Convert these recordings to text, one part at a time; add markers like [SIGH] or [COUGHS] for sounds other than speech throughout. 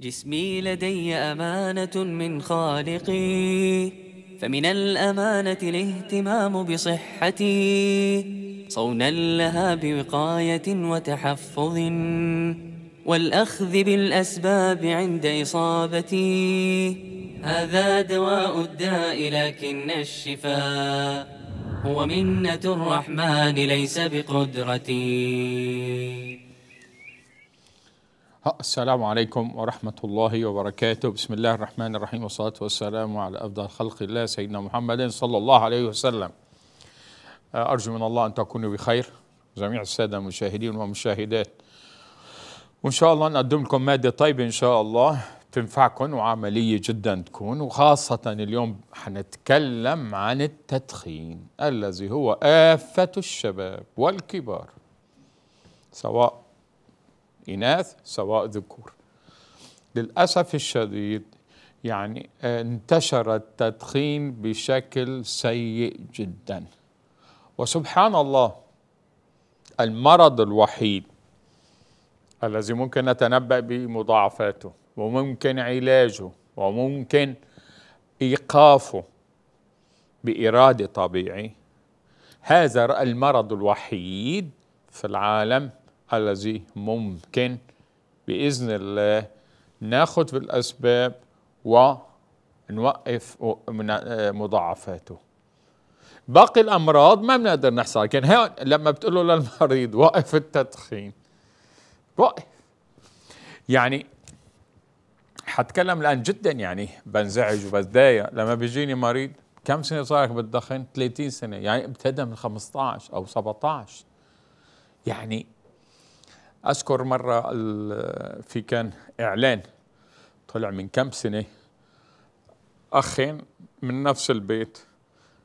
جسمي لدي أمانة من خالقي فمن الأمانة الاهتمام بصحتي صونا لها بوقاية وتحفظ والأخذ بالأسباب عند إصابتي هذا دواء الداء لكن الشفاء هو منة الرحمن ليس بقدرتي السلام عليكم ورحمة الله وبركاته بسم الله الرحمن الرحيم والصلاة والسلام على أفضل خلق الله سيدنا محمد صلى الله عليه وسلم آه، أرجو من الله أن تكونوا بخير جميع السادة المشاهدين والمشاهدات وإن شاء الله نقدم لكم مادة طيبة إن شاء الله تنفعكم وعملية جدا تكون وخاصة اليوم حنتكلم عن التدخين الذي هو آفة الشباب والكبار سواء إناث سواء ذكور للأسف الشديد يعني انتشر التدخين بشكل سيء جدا وسبحان الله المرض الوحيد الذي ممكن نتنبأ بمضاعفاته وممكن علاجه وممكن إيقافه بإرادة طبيعي هذا المرض الوحيد في العالم الذي ممكن بإذن الله ناخد بالأسباب ونوقف مضاعفاته باقي الأمراض ما بنقدر نحصل لكن لما بتقول له للمريض وقف التدخين وقف يعني حتكلم الآن جدا يعني بنزعج وبتضايق لما بيجيني مريض كم سنة صار لك بتدخن 30 سنة يعني ابتدى من 15 أو 17 يعني اذكر مره في كان اعلان طلع من كم سنه اخين من نفس البيت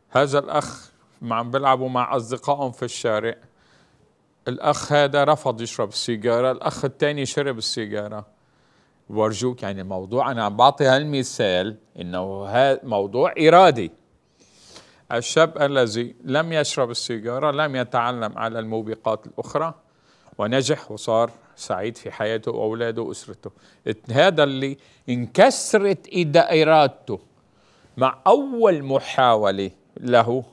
هذا الاخ عم بيلعبوا مع اصدقائهم في الشارع الاخ هذا رفض يشرب السيجاره الاخ الثاني شرب السيجاره ورجوك يعني الموضوع انا عم بعطي هالمثال انه هذا موضوع ارادي الشاب الذي لم يشرب السيجاره لم يتعلم على الموبقات الاخرى ونجح وصار سعيد في حياته وأولاده وأسرته هذا اللي انكسرت إيدا إرادته مع أول محاولة له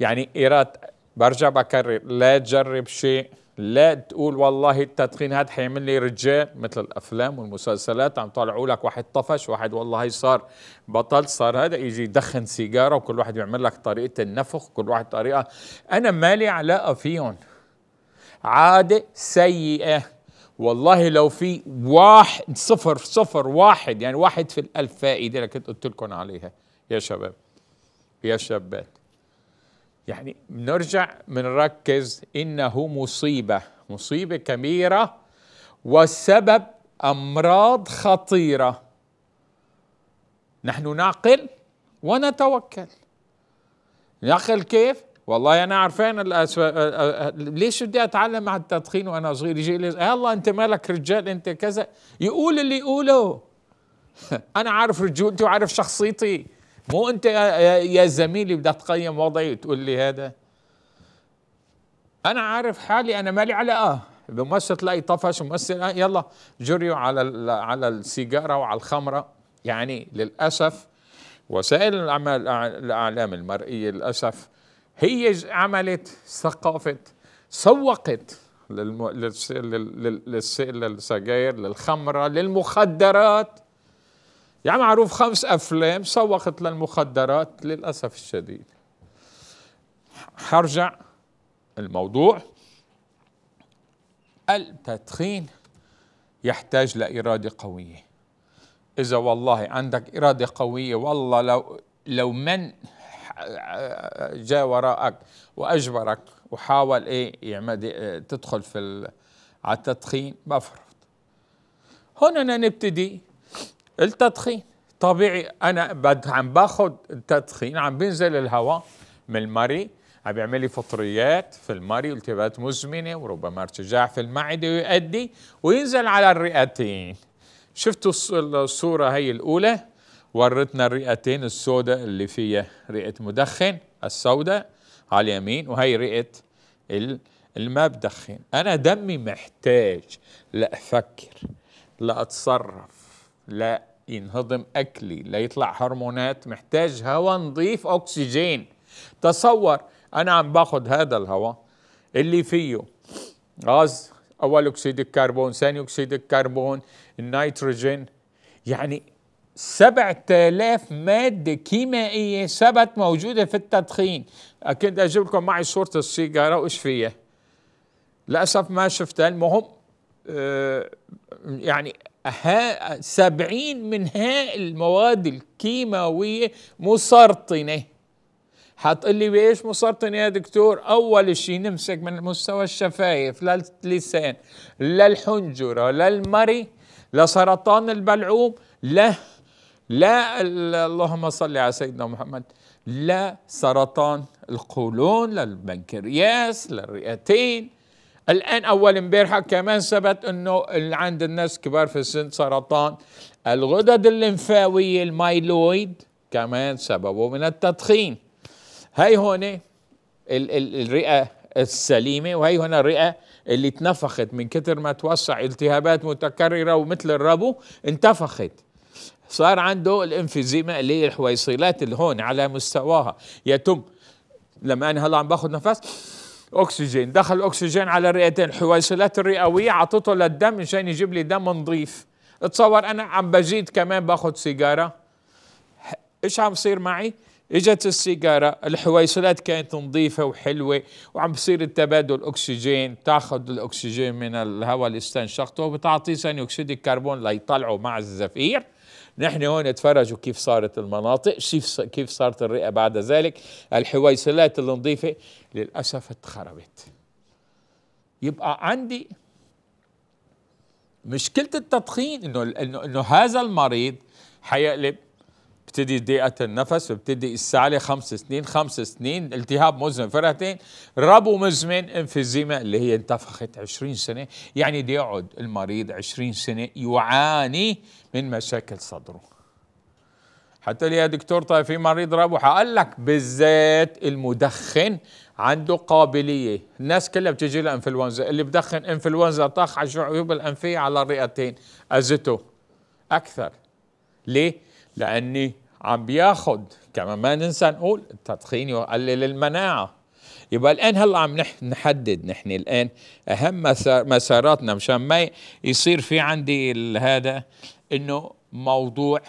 يعني إرادة برجع بكرر لا تجرب شيء لا تقول والله التدخين هذا حيعمل لي رجال مثل الافلام والمسلسلات عم طالعوا لك واحد طفش واحد والله صار بطل صار هذا يجي يدخن سيجاره وكل واحد بيعمل لك طريقه النفخ كل واحد طريقه انا مالي علاقه فيهم عادة سيئة والله لو في واحد صفر صفر واحد يعني واحد في الألف فائدة اللي كنت قلت لكم عليها يا شباب يا شابات يعني بنرجع بنركز إنه مصيبة مصيبة كبيرة والسبب أمراض خطيرة نحن نعقل ونتوكل نعقل كيف؟ والله انا عرفان الأسف... ليش بدي اتعلم على التدخين وانا صغير يجي لي يلا انت مالك رجال انت كذا يقول اللي يقوله [LAUGHS] انا عارف رجولتي وعارف شخصيتي مو انت يا زميلي بدك تقيم وضعي وتقول لي هذا انا عارف حالي انا مالي علاقه بممثل آه، تلاقي طفش ممثل آه، يلا جريوا على على السيجاره وعلى الخمره يعني للاسف وسائل الاعمال الاعلام المرئيه للاسف هي عملت ثقافة سوقت للم... للس... لل... للس... للسجاير للخمرة للمخدرات يعني معروف خمس أفلام سوقت للمخدرات للأسف الشديد حرجع الموضوع التدخين يحتاج لإرادة قوية إذا والله عندك إرادة قوية والله لو لو من جاء وراءك واجبرك وحاول ايه يعمل إيه تدخل في على التدخين بفرط هنا نبتدي التدخين طبيعي انا عم باخذ التدخين عم بينزل الهواء من المري عم بيعمل لي فطريات في المري والتهابات مزمنه وربما ارتجاع في المعده ويؤدي وينزل على الرئتين شفتوا الصوره هي الاولى ورتنا الرئتين السوداء اللي فيها رئة مدخن السوداء على اليمين وهي رئة الما بدخن أنا دمي محتاج لا أفكر لا أتصرف لا ينهضم أكلي لا يطلع هرمونات محتاج هواء نظيف أكسجين تصور أنا عم باخذ هذا الهواء اللي فيه غاز أول أكسيد الكربون ثاني أكسيد الكربون النيتروجين يعني 7000 مادة كيميائية ثبت موجودة في التدخين كنت أجيب لكم معي صورة السيجارة وإيش فيها للأسف ما شفتها المهم آه يعني ها سبعين من هاي المواد الكيماوية مسرطنة هتقول لي بايش مسرطنة يا دكتور اول شيء نمسك من مستوى الشفايف للسان للحنجرة للمري لسرطان البلعوم له لا اللهم صل على سيدنا محمد لا سرطان القولون للبنكرياس للرئتين الآن أول امبارحة كمان ثبت أنه عند الناس كبار في السن سرطان الغدد الليمفاوية المايلويد كمان سببه من التدخين هاي هون الرئة السليمة وهي هنا الرئة اللي تنفخت من كتر ما توسع التهابات متكررة ومثل الربو انتفخت صار عنده الانفيزيما اللي هي الحويصلات اللي هون على مستواها يتم لما انا هلا عم باخذ نفس اكسجين دخل اكسجين على الرئتين الحويصلات الرئويه اعطته للدم مشان يجيب لي دم نظيف اتصور انا عم بزيد كمان باخذ سيجاره ايش عم بصير معي اجت السيجاره الحويصلات كانت نظيفه وحلوه وعم بصير التبادل اكسجين تاخذ الاكسجين من الهواء اللي استنشقته وبتعطيه ثاني اكسيد الكربون ليطلعه مع الزفير نحن هون تفرجوا كيف صارت المناطق كيف صارت الرئة بعد ذلك الحويصلات النظيفة للأسف اتخربت يبقى عندي مشكلة التدخين انه انه, إنه هذا المريض حيقلب بتدي ضيقة النفس وبتدي السعالة خمس سنين خمس سنين التهاب مزمن الرئتين ربو مزمن انفيزيما اللي هي انتفخت 20 سنة يعني بده يقعد المريض 20 سنة يعاني من مشاكل صدره حتى لي يا دكتور طيب في مريض ربو حقال لك بالذات المدخن عنده قابلية الناس كلها بتجي لانفلونزا انفلونزا اللي بدخن انفلونزا طخ على الشعوب الأنفية على الرئتين أذته أكثر ليه؟ لأني عم بياخد كما ما ننسى نقول التدخين يقلل المناعه يبقى الان هلا عم نحدد نحن الان اهم مساراتنا مشان ما يصير في عندي هذا انه موضوع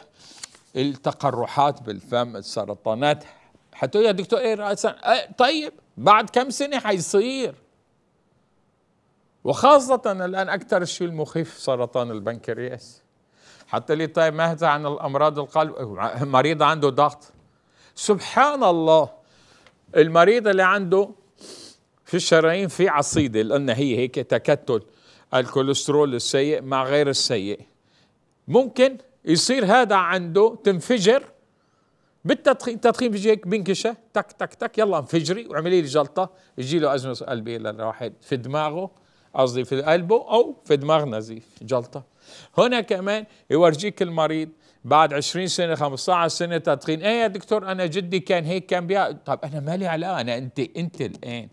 التقرحات بالفم السرطانات حتقول يا دكتور ايه رأسا إيه، طيب بعد كم سنه حيصير وخاصه الان اكثر الشيء المخيف سرطان البنكرياس حتى لي طيب مهزة عن الأمراض القلب مريض عنده ضغط سبحان الله المريض اللي عنده في الشرايين في عصيدة لأن هي هيك تكتل الكوليسترول السيء مع غير السيء ممكن يصير هذا عنده تنفجر بالتدخين التدخين بيجي هيك بينكشه تك تك تك يلا انفجري وعملي لي جلطه يجي له ازمه قلبيه للواحد في دماغه قصدي في قلبه او في دماغ نزيف جلطه هنا كمان يورجيك المريض بعد 20 سنه 15 سنه تدخين ايه يا دكتور انا جدي كان هيك كان بيع طب انا مالي علاقه انا انت انت الان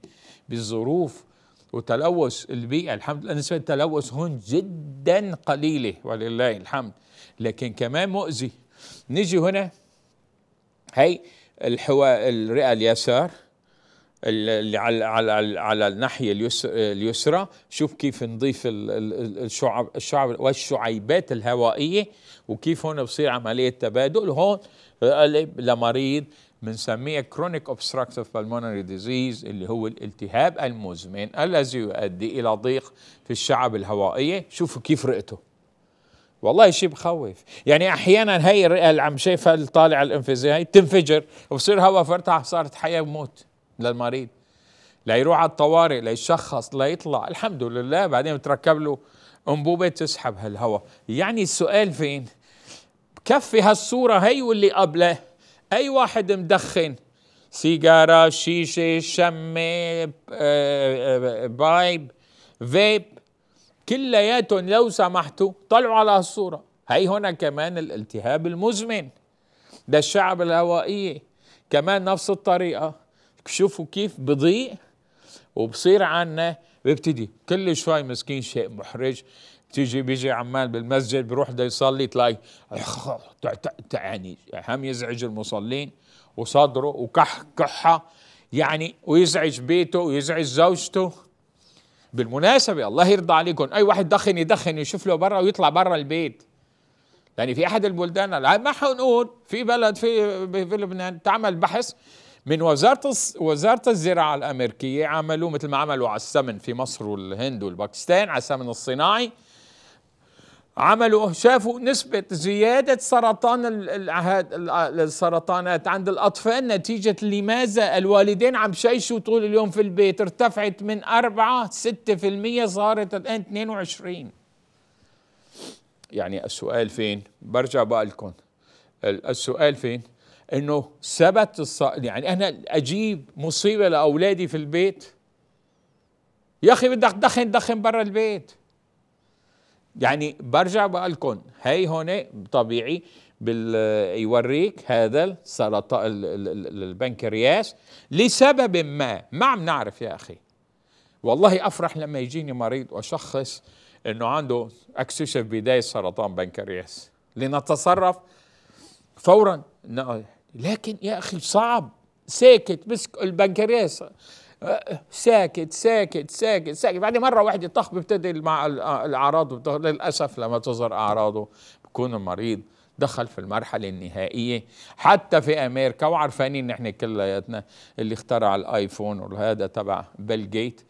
بالظروف وتلوث البيئه الحمد لله نسبه التلوث هون جدا قليله ولله الحمد لكن كمان مؤذي نيجي هنا هي الحواء الرئه اليسار اللي على على على الناحيه اليسرى شوف كيف نضيف الشعب الشعب والشعيبات الهوائيه وكيف هون بصير عمليه تبادل هون لمريض بنسميه كرونيك اوبستراكتيف بالمونري ديزيز اللي هو الالتهاب المزمن الذي يؤدي الى ضيق في الشعب الهوائيه شوفوا كيف رئته والله شيء بخوف يعني احيانا هي الرئه اللي عم شايفها طالع الانفجار هي تنفجر وبصير هواء فرتها صارت حياه وموت للمريض ليروح على الطوارئ ليشخص ليطلع الحمد لله بعدين بتركب له انبوبه تسحب هالهواء يعني السؤال فين كفي هالصوره هي واللي قبلها اي واحد مدخن سيجاره شيشه شمه آه، آه، بايب فيب كلياتهم لو سمحتوا طلعوا على هالصوره هي هنا كمان الالتهاب المزمن ده الشعب الهوائيه كمان نفس الطريقه شوفوا كيف بضيء وبصير عنا ببتدي كل شوي مسكين شيء محرج بتيجي بيجي عمال بالمسجد بروح بده يصلي تلاقي يعني هم يزعج المصلين وصدره وكح كحه يعني ويزعج بيته ويزعج زوجته بالمناسبة الله يرضى عليكم أي واحد دخن يدخن يشوف له برا ويطلع برا البيت يعني في أحد البلدان ما حنقول في بلد في في لبنان تعمل بحث من وزارة وزارة الزراعة الأمريكية عملوا مثل ما عملوا على السمن في مصر والهند والباكستان على السمن الصناعي عملوا شافوا نسبة زيادة سرطان السرطانات عند الأطفال نتيجة لماذا الوالدين عم شيشوا طول اليوم في البيت ارتفعت من 4 6% صارت الآن 22 يعني السؤال فين برجع بقى لكم السؤال فين انه ثبت الص... يعني انا اجيب مصيبه لاولادي في البيت يا اخي بدك تدخن دخن برا البيت يعني برجع بقول لكم هي هون طبيعي بال يوريك هذا السرطان البنكرياس لسبب ما ما عم نعرف يا اخي والله افرح لما يجيني مريض واشخص انه عنده اكتشف بدايه سرطان بنكرياس لنتصرف فورا نعم. لكن يا أخي صعب ساكت مسك البنكرياس أه، ساكت ساكت ساكت ساكت بعدين مرة واحدة طخ بيبتدي مع آه، الأعراض للأسف لما تظهر أعراضه بكون المريض دخل في المرحلة النهائية حتى في أمريكا وعرفانين نحن كلياتنا اللي اخترع الآيفون وهذا تبع بيل جيت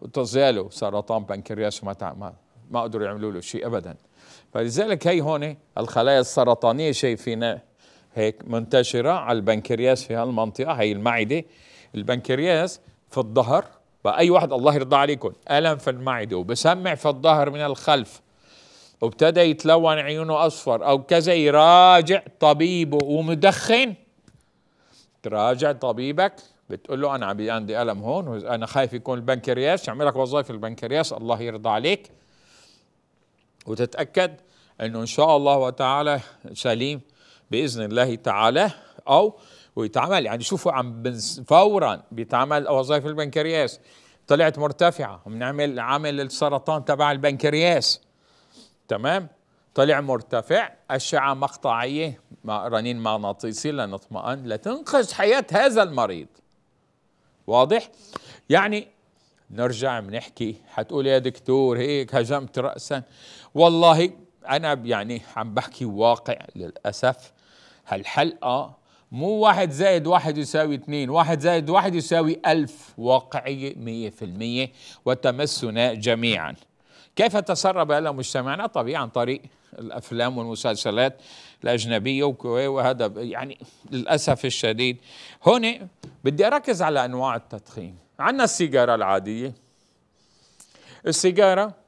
وتزالوا سرطان بنكرياس وما ما, ما قدروا يعملوا له شيء أبدا فلذلك هي هون الخلايا السرطانية شايفينها هيك منتشرة على البنكرياس في هالمنطقة هي المعدة البنكرياس في الظهر فأي واحد الله يرضى عليكم ألم في المعدة وبسمع في الظهر من الخلف وابتدى يتلون عيونه أصفر أو كذا يراجع طبيبه ومدخن تراجع طبيبك بتقول له أنا عندي ألم هون أنا خايف يكون البنكرياس يعمل لك وظائف البنكرياس الله يرضى عليك وتتأكد أنه إن شاء الله وتعالى سليم باذن الله تعالى او ويتعمل يعني شوفوا عم فورا بيتعمل وظائف البنكرياس طلعت مرتفعه بنعمل عامل السرطان تبع البنكرياس تمام طلع مرتفع أشعة مقطعية رنين مغناطيسي لنطمئن لتنقذ حياة هذا المريض واضح؟ يعني نرجع بنحكي حتقول يا دكتور هيك هجمت رأسا والله أنا يعني عم بحكي واقع للأسف هالحلقة مو واحد زائد واحد يساوي اثنين واحد زائد واحد يساوي ألف واقعية مية في المية وتمسنا جميعا كيف تسرب إلى مجتمعنا طبيعا طريق الأفلام والمسلسلات الأجنبية وهذا يعني للأسف الشديد هنا بدي أركز على أنواع التدخين عندنا السيجارة العادية السيجارة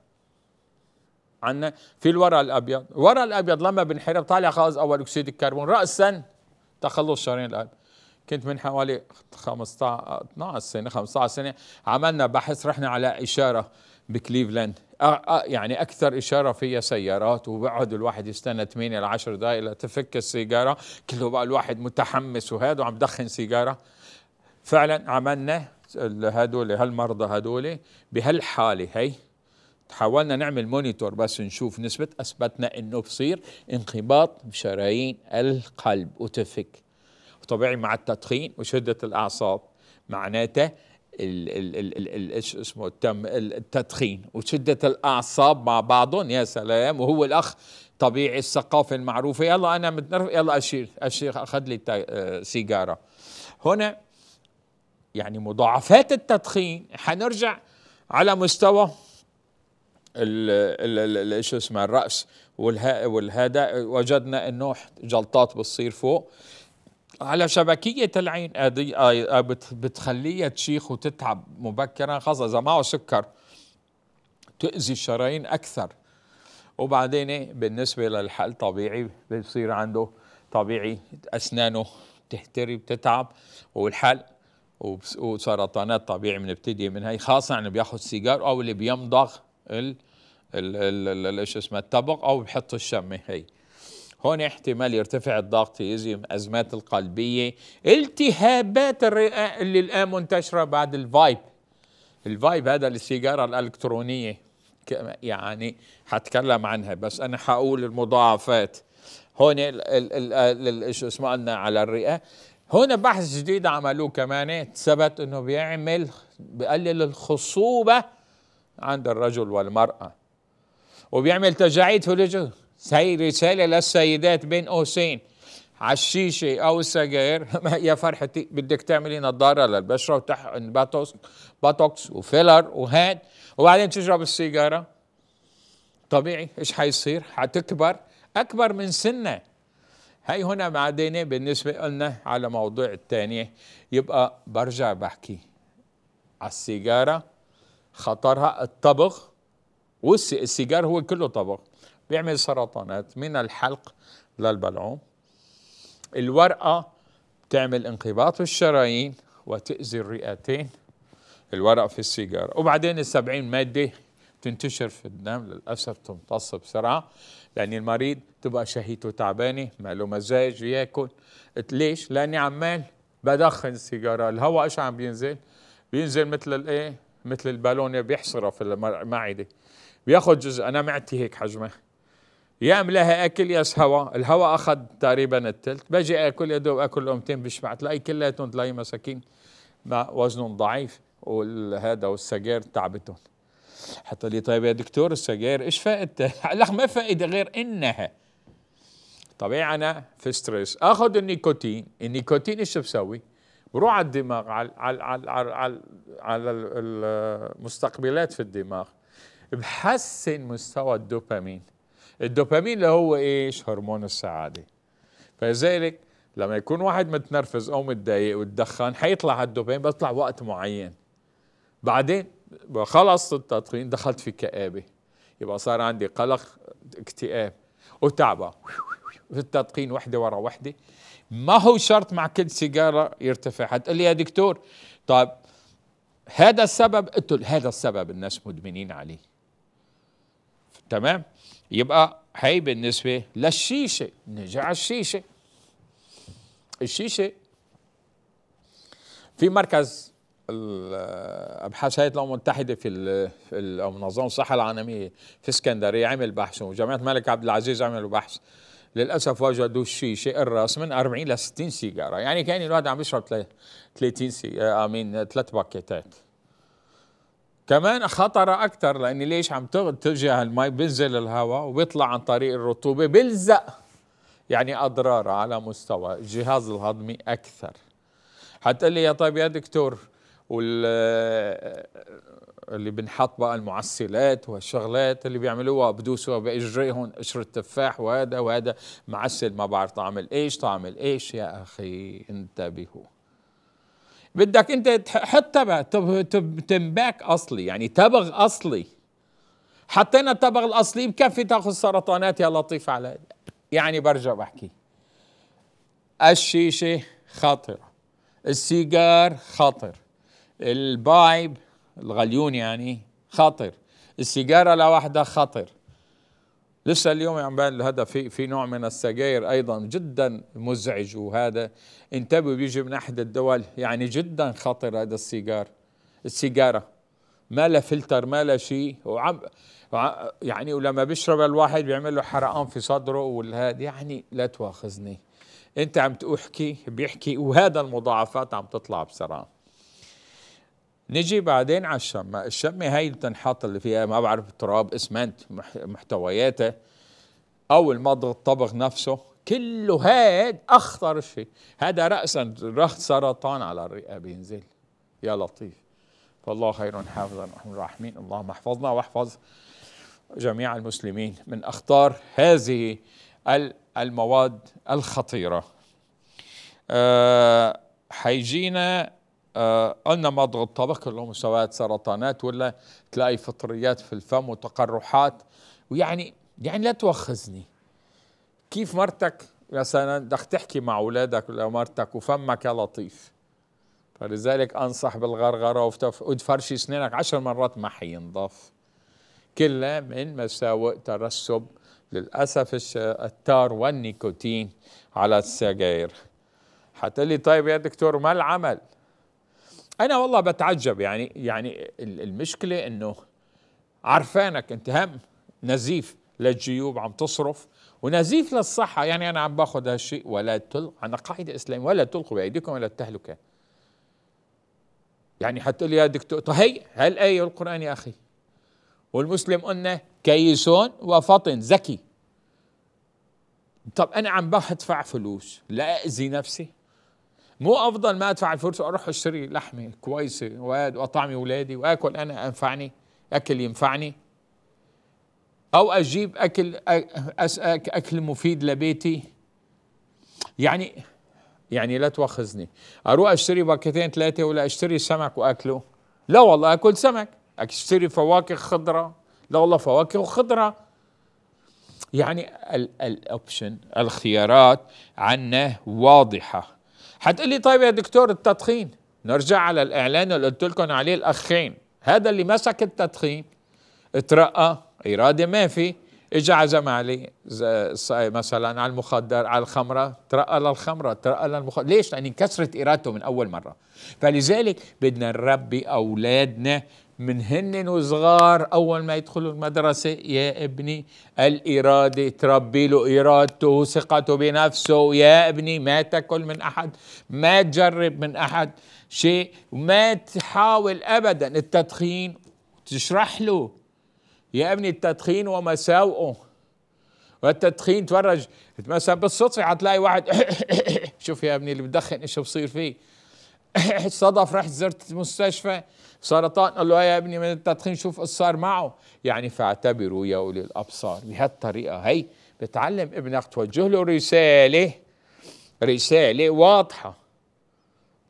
عنا في الورق الابيض، الورق الابيض لما بنحرق طالع خالص اول اكسيد الكربون راسا تخلص شرايين القلب. كنت من حوالي 15 12 سنه 15 سنه عملنا بحث رحنا على اشاره بكليفلاند يعني اكثر اشاره فيها سيارات وبعد الواحد يستنى 8 ل 10 دقائق لتفك السيجاره كله بقى الواحد متحمس وهذا وعم بدخن سيجاره فعلا عملنا هدول هالمرضى هدول بهالحاله هي حاولنا نعمل مونيتور بس نشوف نسبة أثبتنا أنه بصير انقباض بشرايين القلب وتفك وطبيعي مع التدخين وشدة الأعصاب معناته ايش اسمه التم التدخين وشدة الأعصاب مع بعضهم يا سلام وهو الأخ طبيعي الثقافة المعروفة يلا أنا متنرف يلا أشير أشير أخذ لي آه، سيجارة هنا يعني مضاعفات التدخين حنرجع على مستوى شو اسمه الراس والهذا وجدنا انه جلطات بتصير فوق على شبكية العين بتخليها تشيخ وتتعب مبكرا خاصة إذا معه سكر تؤذي الشرايين أكثر وبعدين إيه، بالنسبة للحل طبيعي بصير عنده طبيعي أسنانه تهتري بتتعب والحل وسرطانات طبيعي بنبتدي من هي خاصة اللي بياخذ سيجار أو اللي بيمضغ ال ال ال ايش اسمه الطبق او بحط الشمه هي هون احتمال يرتفع الضغط يزي ازمات القلبيه التهابات الرئه اللي الان منتشره بعد الفايب الفايب هذا السيجاره الالكترونيه يعني حتكلم عنها بس انا حقول المضاعفات هون شو اسمه قلنا على الرئه هنا بحث جديد عملوه كمان ثبت انه بيعمل بقلل الخصوبه عند الرجل والمرأة وبيعمل تجاعيد في الوجه هي رسالة للسيدات بين قوسين الشيشة أو السجاير [LAUGHS] يا فرحتي بدك تعملي نظارة للبشرة وتحقن باتوكس باتوكس وفيلر وهاد وبعدين تشرب السيجارة طبيعي إيش حيصير حتكبر أكبر من سنة هي هنا بعدين بالنسبة لنا على موضوع الثانية يبقى برجع بحكي على السيجارة خطرها الطبخ والسيجار هو كله طبخ بيعمل سرطانات من الحلق للبلعوم الورقة بتعمل انقباض الشرايين وتأذي الرئتين الورق في السيجار وبعدين السبعين مادة تنتشر في الدم للأسف تمتص بسرعة لأن المريض تبقى شهيته تعبانة ما له مزاج ياكل ليش؟ لأني عمال بدخن سيجارة الهواء إيش عم بينزل؟ بينزل مثل الإيه؟ مثل البالونيا بيحصره في المعده بياخذ جزء انا معدتي هيك حجمه يا لها اكل يا هواء الهواء اخذ تقريبا الثلث باجي اكل يا دوب اكل لقمتين بشبع تلاقي كلياتهم تلاقي مساكين ما وزنهم ضعيف وهذا والسجاير تعبتهم حتى لي طيب يا دكتور السجاير ايش فائدتها؟ لك ما فائده غير انها طبيعي انا في ستريس اخذ النيكوتين النيكوتين ايش بسوي؟ روح على الدماغ على على على على, المستقبلات في الدماغ بحسن مستوى الدوبامين الدوبامين اللي هو ايش هرمون السعاده فلذلك لما يكون واحد متنرفز او متضايق وتدخن حيطلع على الدوبامين بيطلع وقت معين بعدين خلص التدخين دخلت في كآبه يبقى صار عندي قلق اكتئاب وتعبه في التدخين وحده ورا وحده ما هو شرط مع كل سيجاره يرتفع حتقول لي يا دكتور طيب هذا السبب قلت له هذا السبب الناس مدمنين عليه تمام يبقى هي بالنسبه للشيشه نرجع على الشيشه الشيشه في مركز الابحاث هيئه الامم المتحده في منظمه الصحه العالميه في اسكندريه عمل بحث وجامعه الملك عبد العزيز عملوا بحث للاسف وجدوا شيء الراس من 40 ل 60 سيجاره يعني كان الواحد عم يشرب 30 سيجاره امين ثلاث باكيتات كمان خطر اكثر لاني ليش عم تجي المي بنزل الهواء وبيطلع عن طريق الرطوبه بلزق يعني اضرار على مستوى الجهاز الهضمي اكثر حتقول لي يا طيب يا دكتور واللي بنحط بقى المعسلات والشغلات اللي بيعملوها بدوسوها باجريهم قشر التفاح وهذا وهذا معسل ما بعرف طعم ايش طعم ايش يا اخي انتبهوا بدك انت حط تبع تنباك اصلي يعني تبغ اصلي حطينا التبغ الاصلي بكفي تاخذ سرطانات يا لطيف على يعني برجع بحكي الشيشه خطر السيجار خطر البايب الغليون يعني خطر السيجاره لوحدها خطر لسه اليوم عم يعني بان هذا في في نوع من السجاير ايضا جدا مزعج وهذا انتبهوا بيجي من احد الدول يعني جدا خطر هذا السيجار السيجاره ما لا فلتر ما لا شيء وعم يعني ولما بيشرب الواحد بيعمل له حرقان في صدره والهاد يعني لا تواخذني انت عم تحكي بيحكي وهذا المضاعفات عم تطلع بسرعه نجي بعدين على الشمة الشمة هاي اللي بتنحط اللي فيها ما بعرف تراب اسمنت محتوياتها او المضغ الطبق نفسه كله هاد اخطر شيء هذا راسا رخت سرطان على الرئه بينزل يا لطيف فالله خير حافظا ورحمة الراحمين اللهم احفظنا واحفظ جميع المسلمين من اخطار هذه المواد الخطيره أه حيجينا آه، مضغ الطبق اللي هو مستويات سرطانات ولا تلاقي فطريات في الفم وتقرحات ويعني يعني لا توخزني كيف مرتك مثلا بدك تحكي مع اولادك ولا مرتك وفمك يا لطيف فلذلك انصح بالغرغره وتفرشي سنينك عشر مرات ما حينضف كلها من مساوئ ترسب للاسف التار والنيكوتين على السجاير لي طيب يا دكتور ما العمل انا والله بتعجب يعني يعني المشكله انه عرفانك انت هم نزيف للجيوب عم تصرف ونزيف للصحة يعني أنا عم باخذ هالشيء ولا تل أنا قاعدة إسلامية ولا تلقوا بأيديكم إلى التهلكة يعني حتقول لي يا دكتور طيب هي هالآية القران يا أخي والمسلم قلنا كيس وفطن ذكي طب أنا عم بدفع فلوس لاذي نفسي مو افضل ما ادفع الفلوس واروح اشتري لحمه كويسه واطعمي اولادي واكل انا انفعني اكل ينفعني او اجيب اكل اكل مفيد لبيتي يعني يعني لا تواخذني اروح اشتري باكيتين ثلاثه ولا اشتري سمك واكله لا والله اكل سمك اشتري فواكه خضراء لا والله فواكه وخضره يعني الاوبشن الخيارات عنا واضحه حتقول لي طيب يا دكتور التدخين نرجع على الاعلان اللي قلت لكم عليه الاخين هذا اللي مسك التدخين اترقى اراده ما في اجى عزم عليه مثلا على المخدر على الخمره ترقى للخمره ترقى للمخدر ليش؟ لان انكسرت ارادته من اول مره فلذلك بدنا نربي اولادنا من هن وصغار أول ما يدخلوا المدرسة يا ابني الإرادة تربي له إرادته وثقته بنفسه يا ابني ما تأكل من أحد ما تجرب من أحد شيء وما تحاول أبدا التدخين تشرح له يا ابني التدخين ومساوئه والتدخين تفرج مثلا بالصدفة حتلاقي واحد [COUGHS] شوف يا ابني اللي بدخن ايش بصير فيه صدف راح زرت مستشفى سرطان قال له يا ابني من التدخين شوف ايش صار معه يعني فاعتبروا يا اولي الابصار بهالطريقه هي بتعلم ابنك توجه له رساله رساله واضحه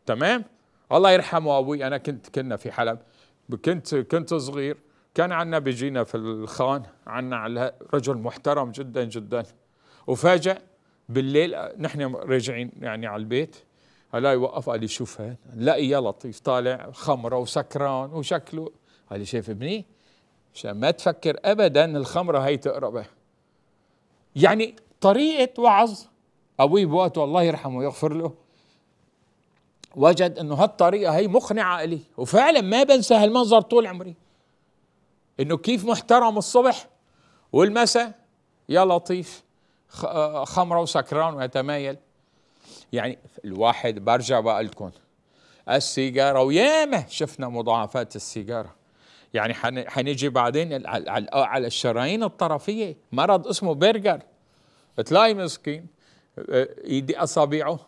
تمام الله يرحمه ابوي انا كنت كنا في حلب كنت كنت صغير كان عندنا بيجينا في الخان عندنا على رجل محترم جدا جدا وفاجأ بالليل نحن راجعين يعني على البيت هلا يوقف قال لي شوف هين لقي يا لطيف طالع خمره وسكران وشكله قال لي شايف ابني عشان ما تفكر ابدا الخمره هي تقربه يعني طريقه وعظ ابوي بوقته الله يرحمه ويغفر له وجد انه هالطريقه هي مقنعه الي وفعلا ما بنسى هالمنظر طول عمري انه كيف محترم الصبح والمساء يا لطيف خمره وسكران ويتمايل يعني الواحد برجع بقول لكم السيجاره وياما شفنا مضاعفات السيجاره يعني حنيجي بعدين على الشرايين الطرفيه مرض اسمه برجر تلاقي مسكين ايدي آه، اصابعه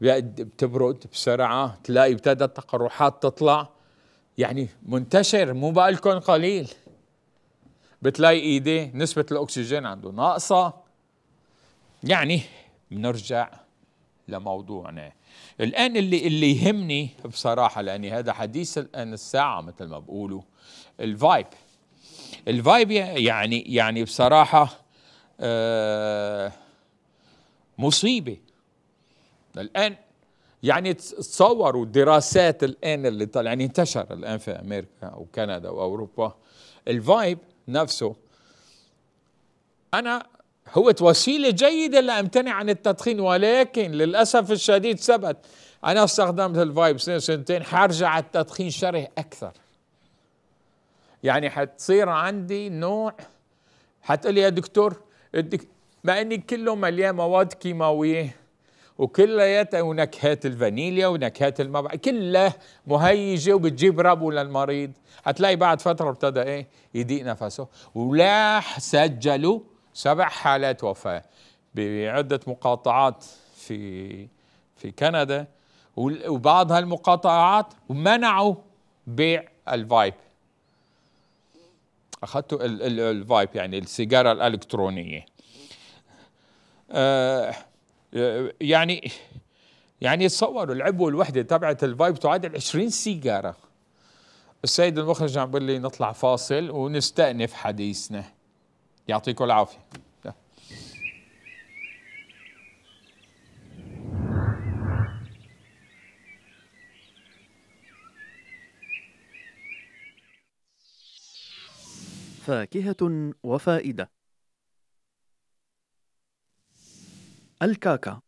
بتبرد بسرعه تلاقي ابتدت تقرحات تطلع يعني منتشر مو بقلكم قليل بتلاقي ايديه نسبه الاكسجين عنده ناقصه يعني بنرجع لموضوعنا الآن اللي, اللي يهمني بصراحة لأني هذا حديث الآن الساعة مثل ما بقولوا الفايب الفايب يعني يعني بصراحة آه مصيبة الآن يعني تصوروا دراسات الآن اللي طلع يعني انتشر الآن في أمريكا وكندا وأوروبا الفايب نفسه أنا هو وسيلة جيدة لأمتنع عن التدخين ولكن للأسف الشديد ثبت أنا استخدمت الفايب سنة سنتين حرجع على التدخين شره أكثر يعني حتصير عندي نوع حتقول لي يا دكتور ما اني كله مليان مواد كيماويه وكلياتها ونكهات الفانيليا ونكهات المبع كلها مهيجه وبتجيب ربو للمريض هتلاقي بعد فتره ابتدى ايه يضيق نفسه ولا سجلوا سبع حالات وفاة بعدة مقاطعات في في كندا وبعض هالمقاطعات منعوا بيع الفايب اخذتوا الفايب يعني السيجاره الالكترونيه آه يعني يعني تصوروا العبوه الوحده تبعت الفايب تعادل 20 سيجاره السيد المخرج عم بيقول لي نطلع فاصل ونستأنف حديثنا يعطيكم العافيه فاكهة وفائدة الكاكا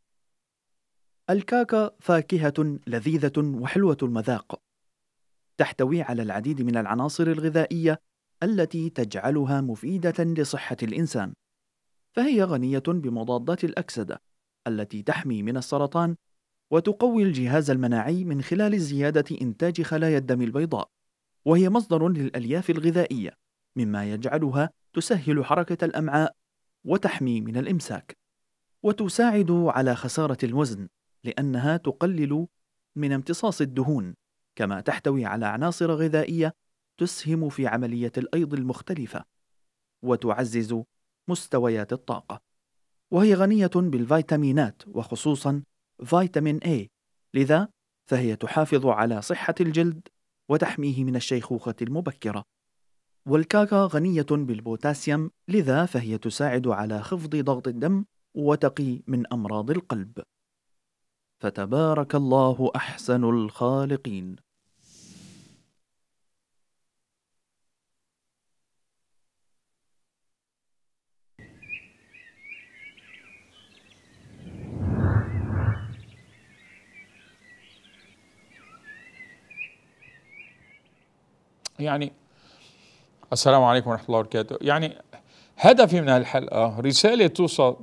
الكاكا فاكهة لذيذة وحلوة المذاق تحتوي على العديد من العناصر الغذائية التي تجعلها مفيدة لصحة الإنسان، فهي غنية بمضادات الأكسدة التي تحمي من السرطان وتقوي الجهاز المناعي من خلال زيادة إنتاج خلايا الدم البيضاء، وهي مصدر للألياف الغذائية، مما يجعلها تسهل حركة الأمعاء وتحمي من الإمساك، وتساعد على خسارة الوزن لأنها تقلل من امتصاص الدهون، كما تحتوي على عناصر غذائية تسهم في عملية الأيض المختلفة وتعزز مستويات الطاقة وهي غنية بالفيتامينات وخصوصا فيتامين A لذا فهي تحافظ على صحة الجلد وتحميه من الشيخوخة المبكرة والكاكا غنية بالبوتاسيوم لذا فهي تساعد على خفض ضغط الدم وتقي من أمراض القلب فتبارك الله أحسن الخالقين يعني السلام عليكم ورحمه الله وبركاته يعني هدفي من الحلقه رساله توصل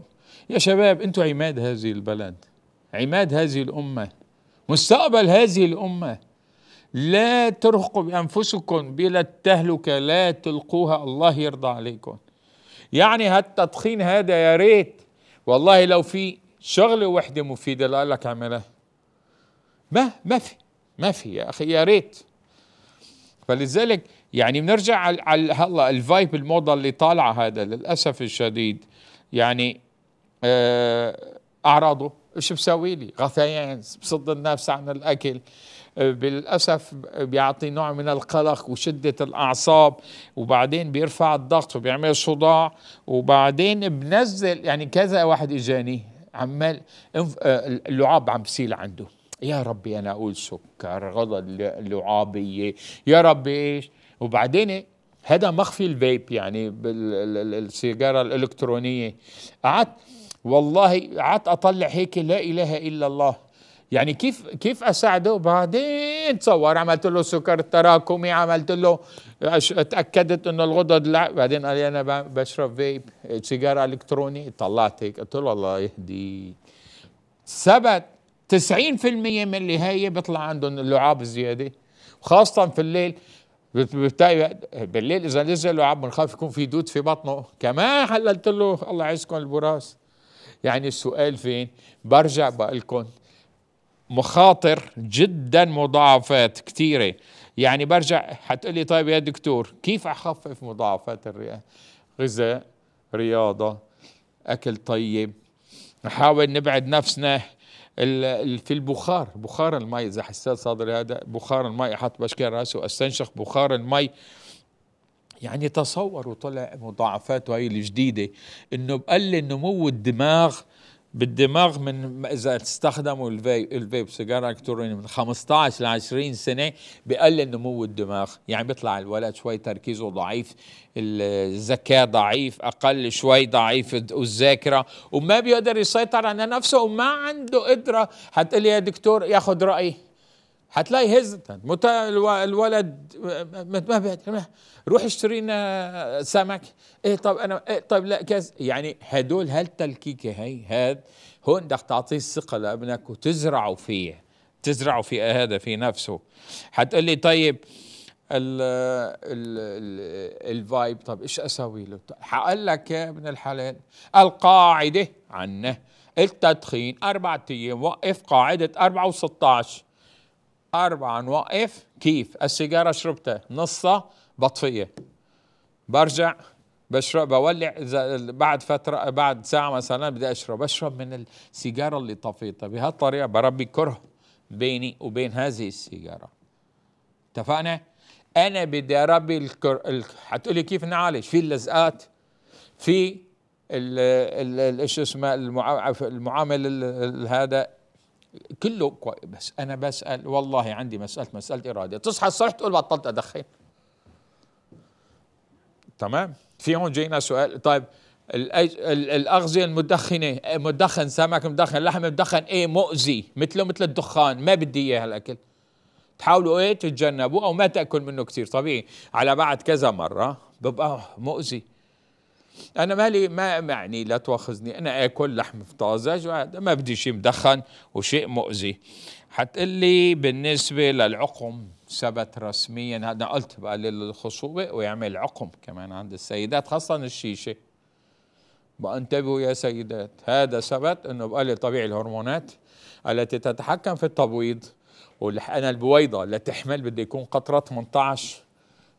يا شباب انتم عماد هذه البلد عماد هذه الامه مستقبل هذه الامه لا ترهقوا بانفسكم بلا التهلكه لا تلقوها الله يرضى عليكم يعني هالتدخين هذا يا ريت والله لو في شغله وحده مفيده لك اعملها ما ما في ما في يا اخي يا ريت فلذلك يعني بنرجع على هلا الفايب الموضه اللي طالعه هذا للاسف الشديد يعني آه، اعراضه ايش بسوي لي غثيان بصد النفس عن الاكل آه، بالاسف بيعطي نوع من القلق وشده الاعصاب وبعدين بيرفع الضغط وبيعمل صداع وبعدين بنزل يعني كذا واحد اجاني عمال آه، اللعاب عم بسيل عنده يا ربي انا اقول سكر غضب لعابيه يا ربي ايش وبعدين هذا مخفي الفيب يعني بالسيجاره الالكترونيه قعدت والله قعدت اطلع هيك لا اله الا الله يعني كيف كيف اساعده بعدين تصور عملت له سكر تراكمي عملت له تاكدت انه الغدد لا بعدين قال لي انا بشرب فيب سيجاره الكتروني طلعت هيك قلت له الله يهديك ثبت 90% من اللي هاي بيطلع عندهم اللعاب الزياده خاصه في الليل بالليل اذا نزل لعاب بنخاف يكون في دود في بطنه كمان حللت له الله يعزكم البراس يعني السؤال فين برجع بقول لكم مخاطر جدا مضاعفات كثيره يعني برجع حتقول لي طيب يا دكتور كيف اخفف مضاعفات الرئه غذاء رياضه اكل طيب نحاول نبعد نفسنا في البخار بخار الماء اذا حسيت صادر هذا بخار الماء احط بشكل راسه استنشق بخار الماء يعني تصوروا طلع مضاعفاته هاي الجديده انه بقلل نمو الدماغ بالدماغ من اذا استخدموا الفيب الفيب سيجاره الكترونيه من 15 ل 20 سنه بقلل نمو الدماغ، يعني بيطلع الولد شوي تركيزه ضعيف، الذكاء ضعيف، اقل شوي ضعيف الذاكره، وما بيقدر يسيطر على نفسه وما عنده قدره، حتقول لي يا دكتور ياخذ رايي حتلاقي هز مت الولد متبهبت روح اشتري لنا سمك ايه طب انا إيه طب لا كذا يعني هدول هالتلكيكه هي هاد هون بدك تعطيه الثقه لابنك وتزرعه فيه تزرعه في هذا في نفسه حتقول لي طيب ال ال الفايب طب ايش اسوي له حقول لك يا ابن الحلال القاعده عنه التدخين اربع ايام وقف قاعده 4 و16 أربعة نوقف كيف السيجارة شربتها نصها بطفية برجع بشرب بولع بعد فترة بعد ساعة مثلا بدي أشرب بشرب من السيجارة اللي طفيتها بهالطريقة بربي كره بيني وبين هذه السيجارة اتفقنا؟ أنا بدي أربي الكر... ال... حتقولي كيف نعالج؟ في اللزقات في ال... ال... ال... شو اسمه المع... المعامل ال... هذا كله كوي. بس انا بسال والله عندي مساله مساله اراده تصحى الصبح تقول بطلت ادخن تمام في هون جينا سؤال طيب الاغذيه المدخنه مدخن سمك مدخن لحم مدخن ايه مؤذي مثله مثل الدخان ما بدي اياه هالاكل تحاولوا ايه تتجنبوه او ما تاكل منه كثير طبيعي على بعد كذا مره ببقى آه، مؤذي انا مالي ما معني لا تواخذني انا اكل لحم طازج ما بدي شيء مدخن وشيء مؤذي حتقلي بالنسبه للعقم ثبت رسميا هذا قلت بقلل الخصوبه ويعمل عقم كمان عند السيدات خاصه الشيشه بقى انتبهوا يا سيدات هذا ثبت انه بقلل طبيعي الهرمونات التي تتحكم في التبويض والحقنه البويضه اللي تحمل بده يكون قطره 18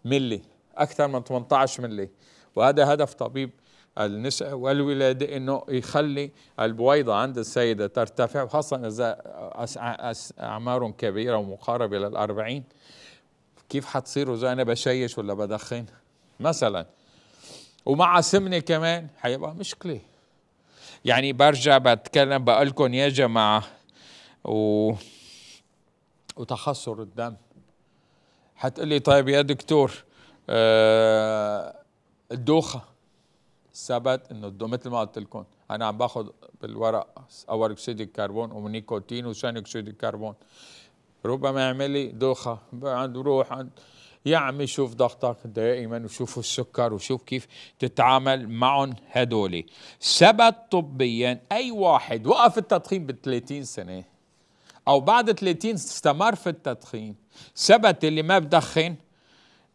ملي اكثر من 18 ملي وهذا هدف طبيب النساء والولادة أنه يخلي البويضة عند السيدة ترتفع وخاصة إذا أعمارهم كبيرة ومقاربة للأربعين كيف حتصير إذا أنا بشيش ولا بدخن مثلا ومع سمنة كمان حيبقى مشكلة يعني برجع بتكلم بقول لكم يا جماعة و... وتخسر الدم حتقول لي طيب يا دكتور آه الدوخه ثبت انه مثل ما قلت لكم انا عم باخذ بالورق اور اكسيد الكربون ونيكوتين وثاني اكسيد الكربون ربما يعمل لي دوخه عند روح عند يا عمي شوف ضغطك دائما وشوف السكر وشوف كيف تتعامل معهم هدول ثبت طبيا اي واحد وقف التدخين ب 30 سنه او بعد 30 استمر في التدخين ثبت اللي ما بدخن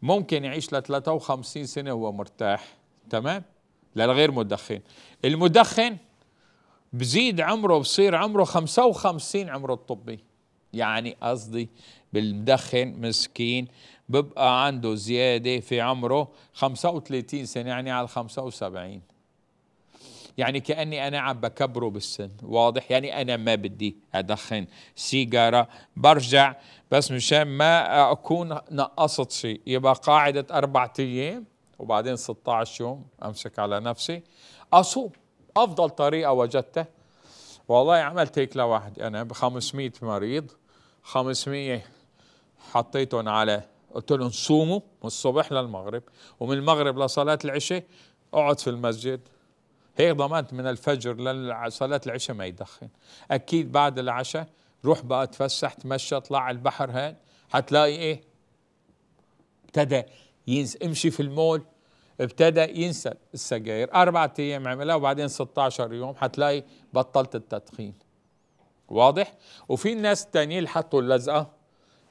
ممكن يعيش ل 53 سنه وهو مرتاح تمام للغير مدخن المدخن بزيد عمره بصير عمره 55 عمره الطبي يعني قصدي بالمدخن مسكين ببقى عنده زياده في عمره 35 سنه يعني على 75 يعني كأني أنا عم بكبره بالسن واضح يعني أنا ما بدي أدخن سيجارة برجع بس مشان ما أكون نقصت شيء يبقى قاعدة أربعة أيام وبعدين 16 يوم أمسك على نفسي أصوم أفضل طريقة وجدتها والله عملت هيك لوحدي أنا ب 500 مريض 500 حطيتهم على قلت لهم صوموا من الصبح للمغرب ومن المغرب لصلاة العشاء اقعد في المسجد هيك ضمنت من الفجر لصلاة العشاء ما يدخن أكيد بعد العشاء روح بقى اتفسح تمشى اطلع على البحر هاد حتلاقي ايه ابتدى ينسى امشي في المول ابتدى ينسى السجاير أربعة أيام عملها وبعدين 16 يوم حتلاقي بطلت التدخين واضح وفي ناس تانيين اللي حطوا اللزقة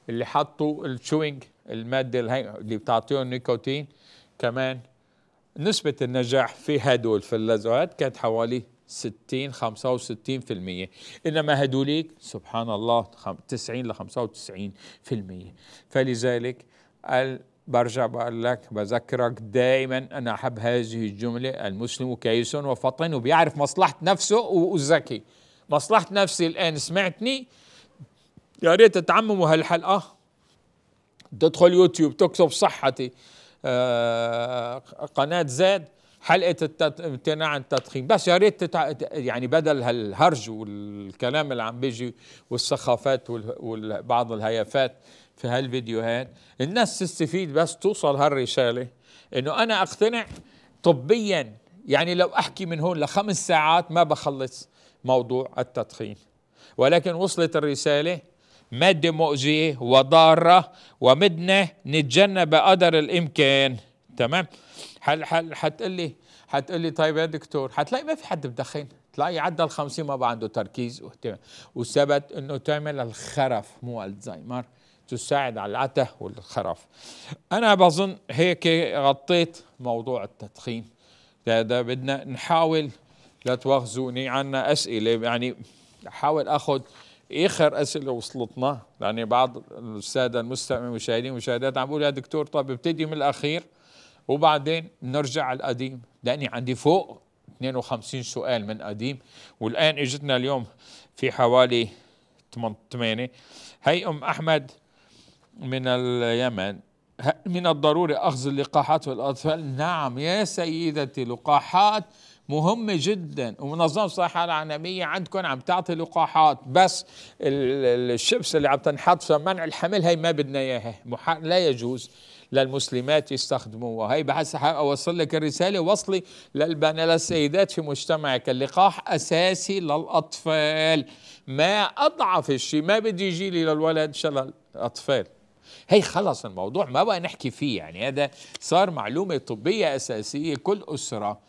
اللي حطوا الشوينج المادة اللي بتعطيهم النيكوتين كمان نسبة النجاح في هدول في اللزقات كانت حوالي 60 65% انما هدوليك سبحان الله 90 ل 95% فلذلك برجع بقول لك بذكرك دائما انا احب هذه الجمله المسلم كيس وفطن وبيعرف مصلحه نفسه وذكي مصلحه نفسي الان سمعتني يا ريت تعمموا هالحلقه تدخل يوتيوب تكتب صحتي آه، قناه زاد حلقه امتناع عن التدخين بس يا ريت تتع... يعني بدل هالهرج والكلام اللي عم بيجي والسخافات وبعض وال... الهيافات في هالفيديوهات الناس تستفيد بس توصل هالرساله انه انا اقتنع طبيا يعني لو احكي من هون لخمس ساعات ما بخلص موضوع التدخين ولكن وصلت الرساله مادة مؤذية وضارة ومدنا نتجنب قدر الإمكان تمام حل حل حتقلي حتقلي طيب يا دكتور حتلاقي ما في حد بدخن تلاقي عدى ال 50 ما بقى عنده تركيز واهتمام وثبت انه تعمل الخرف مو الزهايمر تساعد على العته والخرف انا بظن هيك غطيت موضوع التدخين ده, بدنا نحاول لا تواخذوني عنا اسئله يعني احاول اخذ اخر اسئله وصلتنا يعني بعض الساده المستمعين والمشاهدين والمشاهدات عم بقول يا دكتور طب ابتدي من الاخير وبعدين نرجع على القديم لاني عندي فوق 52 سؤال من قديم والان اجتنا اليوم في حوالي 8 هي ام احمد من اليمن من الضروري اخذ اللقاحات والاطفال نعم يا سيدتي لقاحات مهمة جدا ومنظمة الصحة العالمية عندكم عم تعطي لقاحات بس الشبس اللي عم تنحط فمنع الحمل هي ما بدنا اياها لا يجوز للمسلمات يستخدموها هي بحس اوصل لك الرساله وصلي للبنات للسيدات في مجتمعك اللقاح اساسي للاطفال ما اضعف الشيء ما بدي يجي لي للولد شلل اطفال هي خلص الموضوع ما بقى نحكي فيه يعني هذا صار معلومه طبيه اساسيه كل اسره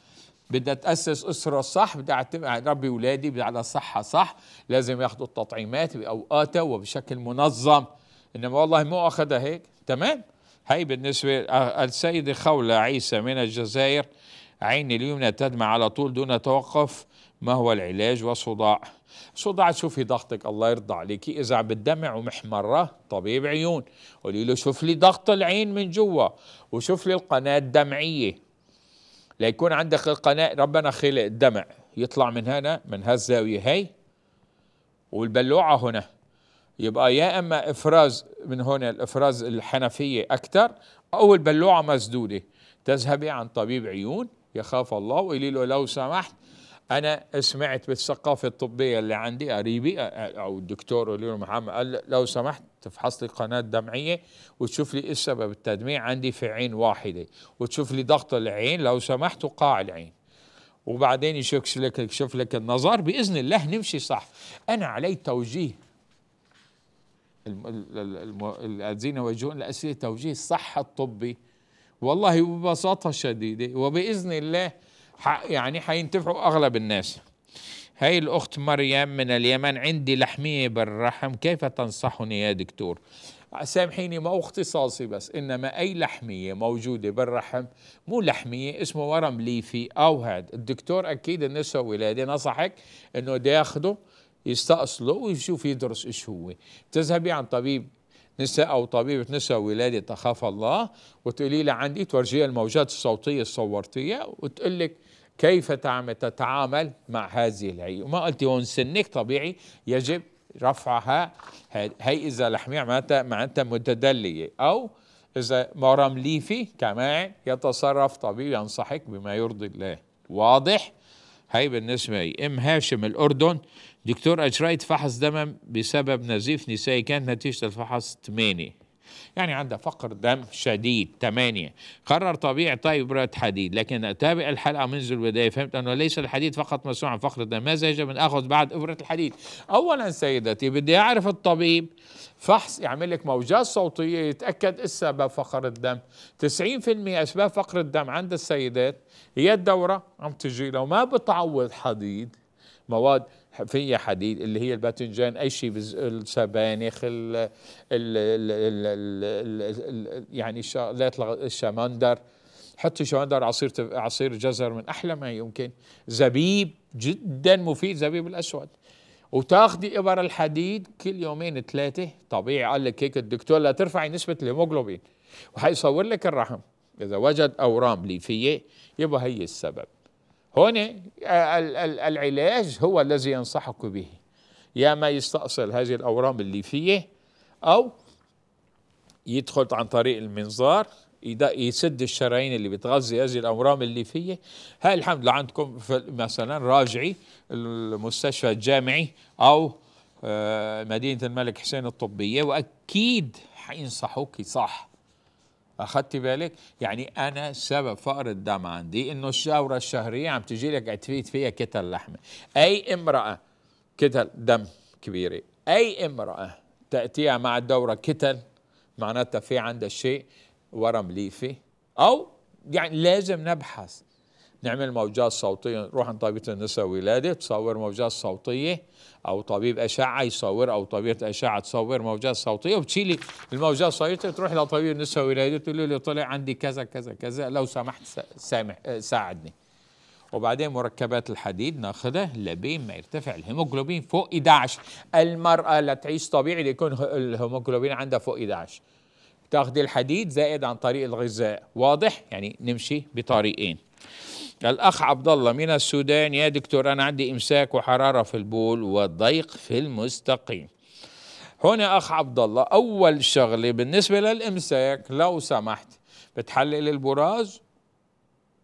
بدنا تأسس أسرة صح بدي يعني ربي أولادي على صحة صح لازم ياخذوا التطعيمات بأوقاتها وبشكل منظم إنما والله مو أخذها هيك تمام هي بالنسبة السيدة خولة عيسى من الجزائر عيني اليمنى تدمع على طول دون توقف ما هو العلاج وصداع صداع شوفي ضغطك الله يرضى عليك إذا بالدمع ومحمرة طبيب عيون قولي له شوف لي ضغط العين من جوا وشوف لي القناة الدمعية ليكون عندك القناة ربنا خلق الدمع يطلع من هنا من هالزاوية هي والبلوعة هنا يبقى يا اما افراز من هنا الافراز الحنفيه اكثر او البلوعه مسدوده تذهبي عن طبيب عيون يخاف الله وقولي له لو سمحت انا سمعت بالثقافه الطبيه اللي عندي قريبي او الدكتور قولي له محمد قال لو سمحت تفحص لي قناه دمعيه وتشوف لي ايش سبب التدميع عندي في عين واحده وتشوف لي ضغط العين لو سمحت وقاع العين وبعدين يشوف لك يشوف لك النظر باذن الله نمشي صح انا علي توجيه الذين يوجهون الاسئله توجيه الصحه الطبي والله ببساطه شديده وباذن الله يعني حينتفعوا اغلب الناس هاي الأخت مريم من اليمن عندي لحمية بالرحم كيف تنصحني يا دكتور سامحيني ما اختصاصي بس إنما أي لحمية موجودة بالرحم مو لحمية اسمه ورم ليفي أو هاد الدكتور أكيد النساء ولادي نصحك إنه ده ياخده يستأصله ويشوف يدرس إيش هو تذهبي عن طبيب نساء او طبيبه نساء ولاده تخاف الله وتقولي لي عندي تورجيها الموجات الصوتيه الصورتيه وتقول لك كيف تعمل تتعامل مع هذه الهيئة وما قلت هون سنك طبيعي يجب رفعها هي إذا لحمية معناتها معناتها متدلية أو إذا مرم ليفي كمان يتصرف طبيعي ينصحك بما يرضي الله واضح هي بالنسبة لي أم هاشم الأردن دكتور أجريت فحص دم بسبب نزيف نسائي كانت نتيجة الفحص 8 يعني عندها فقر دم شديد ثمانية قرر طبيعي طيب رد حديد لكن أتابع الحلقة منذ البداية فهمت أنه ليس الحديد فقط مسؤول عن فقر الدم ماذا يجب أن أخذ بعد إبرة الحديد أولا سيدتي بدي أعرف الطبيب فحص يعمل لك موجات صوتية يتأكد السبب فقر الدم 90% أسباب فقر الدم عند السيدات هي الدورة عم تجي لو ما بتعوض حديد مواد فيها حديد اللي هي الباذنجان اي شيء السبانخ ال ال ال يعني شغلات الشمندر حطي شمندر عصير عصير جزر من احلى ما يمكن زبيب جدا مفيد زبيب الاسود وتاخدي ابر الحديد كل يومين ثلاثه طبيعي قال لك هيك الدكتور لترفعي نسبه الهيموجلوبين وحيصور لك الرحم اذا وجد اورام ليفيه يبقى هي السبب هنا العلاج هو الذي ينصحك به يا ما يستأصل هذه الأورام اللي فيه أو يدخل عن طريق المنظار يسد الشرايين اللي بتغذي هذه الأورام اللي فيه هاي الحمد لله عندكم مثلا راجعي المستشفى الجامعي أو آه، مدينة الملك حسين الطبية وأكيد حينصحوك صح اخذت بالك يعني انا سبب فقر الدم عندي انه الثوره الشهريه عم تجي لك تفيد فيها كتل لحمه اي امراه كتل دم كبيره اي امراه تاتيها مع الدوره كتل معناتها في عندها شيء ورم ليفي او يعني لازم نبحث نعمل موجات صوتية نروح عند طبيبة النساء ولادة تصور موجات صوتية أو طبيب أشعة يصور أو طبيبة أشعة تصور موجات صوتية وتشيلي الموجات الصوتية تروح لطبيب النساء ولادة تقول له طلع عندي كذا كذا كذا لو سمحت سامح آه، ساعدني وبعدين مركبات الحديد ناخذها لبين ما يرتفع الهيموجلوبين فوق 11 المرأة لا تعيش طبيعي يكون الهيموجلوبين عندها فوق 11 تاخذي الحديد زائد عن طريق الغذاء واضح يعني نمشي بطريقين الاخ عبد الله من السودان يا دكتور انا عندي امساك وحراره في البول وضيق في المستقيم هنا اخ عبد الله اول شغله بالنسبه للامساك لو سمحت بتحلل البراز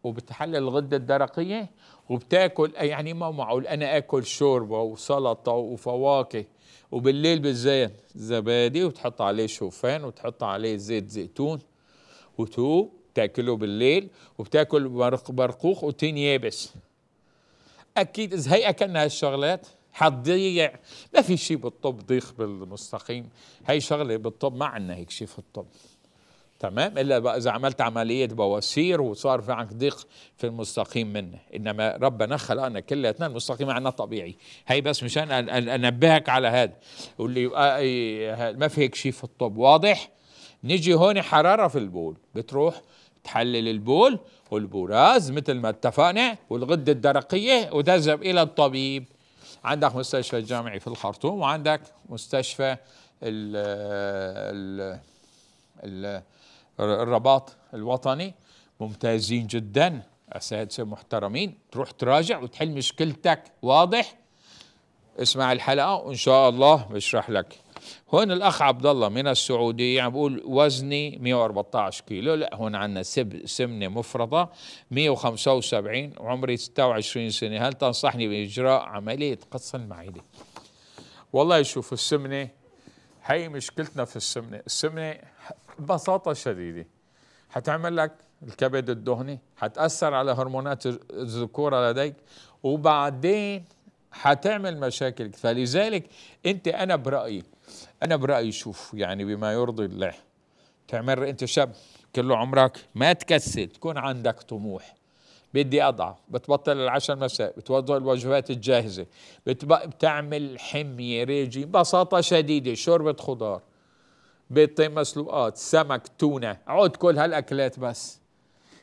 وبتحلل الغده الدرقيه وبتاكل يعني ما معقول انا اكل شوربه وسلطه وفواكه وبالليل بالذات زبادي وتحط عليه شوفان وتحط عليه زيت زيتون وتوب بتاكله بالليل وبتاكل برقوق وتين يابس اكيد اذا هي اكلنا هالشغلات حتضيع ما في شيء بالطب ضيق بالمستقيم هي شغله بالطب ما عندنا هيك شيء في الطب تمام الا اذا عملت عمليه بواسير وصار في عندك ضيق في المستقيم منه انما ربنا خلقنا كلياتنا المستقيم عندنا طبيعي هي بس مشان انبهك على هذا واللي ما في هيك شيء في الطب واضح نيجي هون حراره في البول بتروح تحلل البول والبراز مثل ما اتفقنا والغدة الدرقية وتذهب إلى الطبيب عندك مستشفى الجامعي في الخرطوم وعندك مستشفى الـ الـ الـ الرباط الوطني ممتازين جدا أساتذة محترمين تروح تراجع وتحل مشكلتك واضح اسمع الحلقة وإن شاء الله بشرح لك هون الاخ عبد الله من السعوديه عم يعني بقول وزني 114 كيلو لا هون عندنا سمنه مفرطه 175 وعمري 26 سنه هل تنصحني باجراء عمليه قص المعده والله شوف السمنه هي مشكلتنا في السمنه السمنه ببساطه شديده حتعمل لك الكبد الدهني حتأثر على هرمونات الذكورة لديك وبعدين حتعمل مشاكل فلذلك انت انا برأيي أنا برأيي شوف يعني بما يرضي الله تعمل أنت شاب كل عمرك ما تكسل تكون عندك طموح بدي اضعف بتبطل العشاء المساء بتوضع الوجبات الجاهزه بتعمل حميه ريجي ببساطه شديده شوربه خضار بيضتين مسلوقات سمك تونه عود كل هالاكلات بس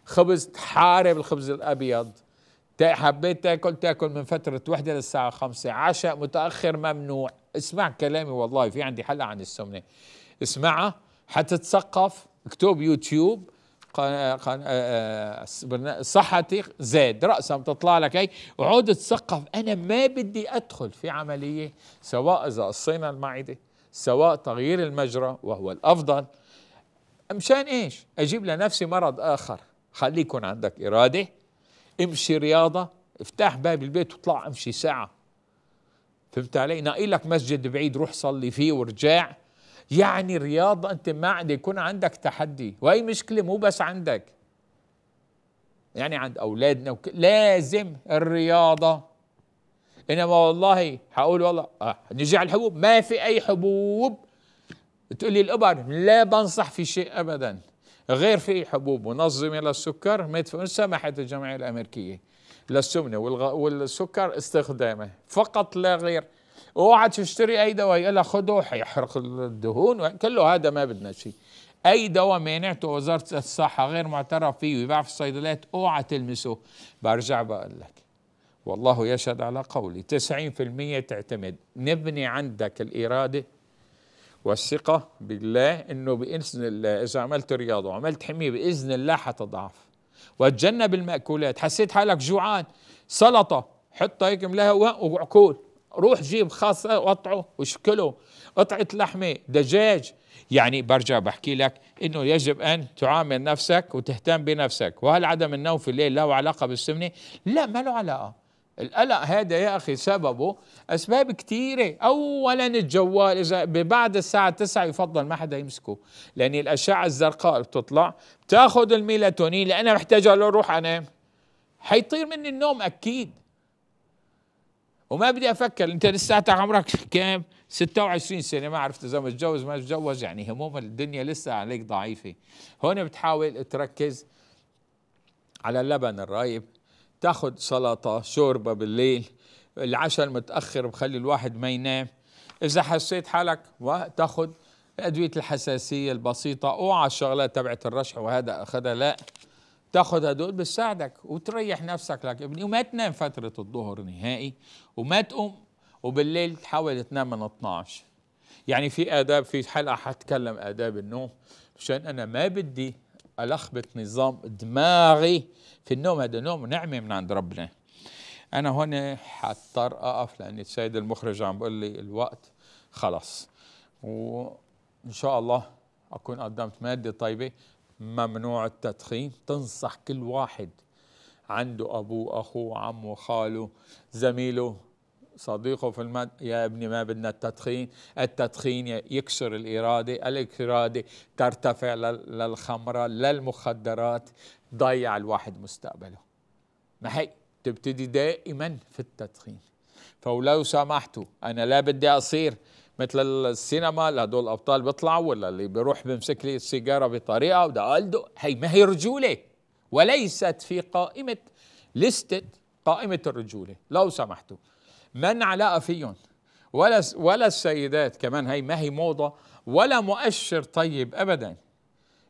خبز تحارب الخبز الابيض حبيت تاكل تاكل من فتره وحده للساعه خمسة عشاء متاخر ممنوع اسمع كلامي والله في عندي حلقه عن السمنه اسمعها حتتثقف اكتب يوتيوب آه، آه، صحتي زاد راسا بتطلع لك هي وعود تثقف أنا ما بدي أدخل في عملية سواء إذا قصينا المعدة سواء تغيير المجرى وهو الأفضل مشان إيش أجيب لنفسي مرض آخر يكون عندك إرادة امشي رياضة افتح باب البيت وطلع امشي ساعة فهمت علي ناقي لك مسجد بعيد روح صلي فيه ورجع يعني رياضة أنت ما يكون عندك تحدي وهي مشكلة مو بس عندك يعني عند أولادنا وك... لازم الرياضة إنما والله حقول والله آه. نجي على الحبوب ما في أي حبوب تقول لي الإبر لا بنصح في شيء أبدا غير في حبوب منظمة للسكر ما سمحت الجمعية الأمريكية للسمنه والسكر استخدامه فقط لا غير اوعى تشتري اي دواء يقول لك خذوه حيحرق الدهون كله هذا ما بدنا شيء اي دواء مانعته وزاره الصحه غير معترف فيه ويباع في الصيدليات اوعى تلمسه برجع بقول لك والله يشهد على قولي 90% تعتمد نبني عندك الاراده والثقه بالله انه باذن الله اذا عملت رياضه وعملت حميه باذن الله حتضعف وتجنب المأكولات حسيت حالك جوعان سلطة حطها هيك ملاها وعكول روح جيب خاص وقطعه وشكله قطعة لحمة دجاج يعني برجع بحكي لك انه يجب ان تعامل نفسك وتهتم بنفسك وهل عدم النوم في الليل له علاقه بالسمنه؟ لا ما له علاقه القلق هذا يا أخي سببه أسباب كثيرة أولا الجوال إذا بعد الساعة 9 يفضل ما حدا يمسكه لأن الأشعة الزرقاء بتطلع بتاخذ الميلاتونين لان انا محتاج روح أنام حيطير مني النوم أكيد وما بدي أفكر أنت لساتك عمرك كام 26 سنة ما عرفت إذا متجوز ما متجوز يعني هموم الدنيا لسه عليك ضعيفة هون بتحاول تركز على اللبن الرايب تاخد سلطة شوربة بالليل العشاء المتأخر بخلي الواحد ما ينام إذا حسيت حالك وتاخد أدوية الحساسية البسيطة اوعى الشغلات تبعت الرشح وهذا أخذها لا تاخد هدول بتساعدك وتريح نفسك لك ابني وما تنام فترة الظهر نهائي وما تقوم وبالليل تحاول تنام من 12 يعني في آداب في حلقة حتكلم آداب النوم مشان أنا ما بدي الخبط نظام دماغي في النوم هذا نوم نعمه من عند ربنا انا هون حضطر اقف لان السيد المخرج عم بقول لي الوقت خلص وان شاء الله اكون قدمت ماده طيبه ممنوع التدخين تنصح كل واحد عنده ابوه اخوه عمه خاله زميله صديقه في المد يا ابني ما بدنا التدخين التدخين يكسر الإرادة الإرادة ترتفع للخمرة للمخدرات ضيع الواحد مستقبله ما هي تبتدي دائما في التدخين فولو سمحتوا أنا لا بدي أصير مثل السينما لهدول الابطال بيطلعوا ولا اللي بيروح بيمسك لي السيجاره بطريقه وده الدق هي ما هي رجوله وليست في قائمه لستة قائمة الرجولة لو سمحتوا من علاقة فيهم ولا ولا السيدات كمان هي ما هي موضه ولا مؤشر طيب ابدا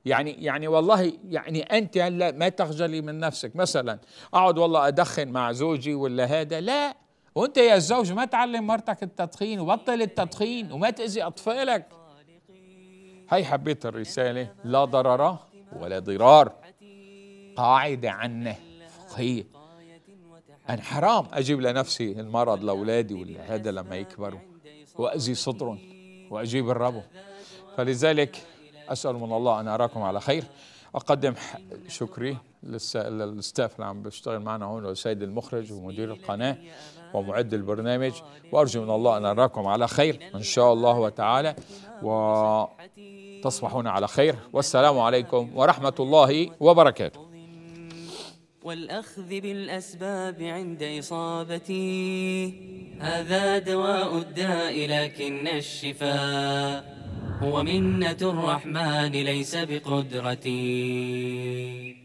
يعني يعني والله يعني انت هلا ما تخجلي من نفسك مثلا اقعد والله ادخن مع زوجي ولا هذا لا وانت يا الزوج ما تعلم مرتك التدخين وبطل التدخين وما تاذي اطفالك هي حبيت الرساله لا ضرر ولا ضرار قاعده عنه فقهيه أنا يعني حرام أجيب لنفسي المرض لأولادي هذا لما يكبروا وأزي صدرهم وأجيب الربو فلذلك أسأل من الله أن أراكم على خير أقدم شكري للستاف اللي عم بيشتغل معنا هون والسيد المخرج ومدير القناة ومعد البرنامج وأرجو من الله أن أراكم على خير إن شاء الله وتعالى وتصبحون على خير والسلام عليكم ورحمة الله وبركاته والأخذ بالأسباب عند إصابتي هذا دواء الداء لكن الشفاء هو منة الرحمن ليس بقدرتي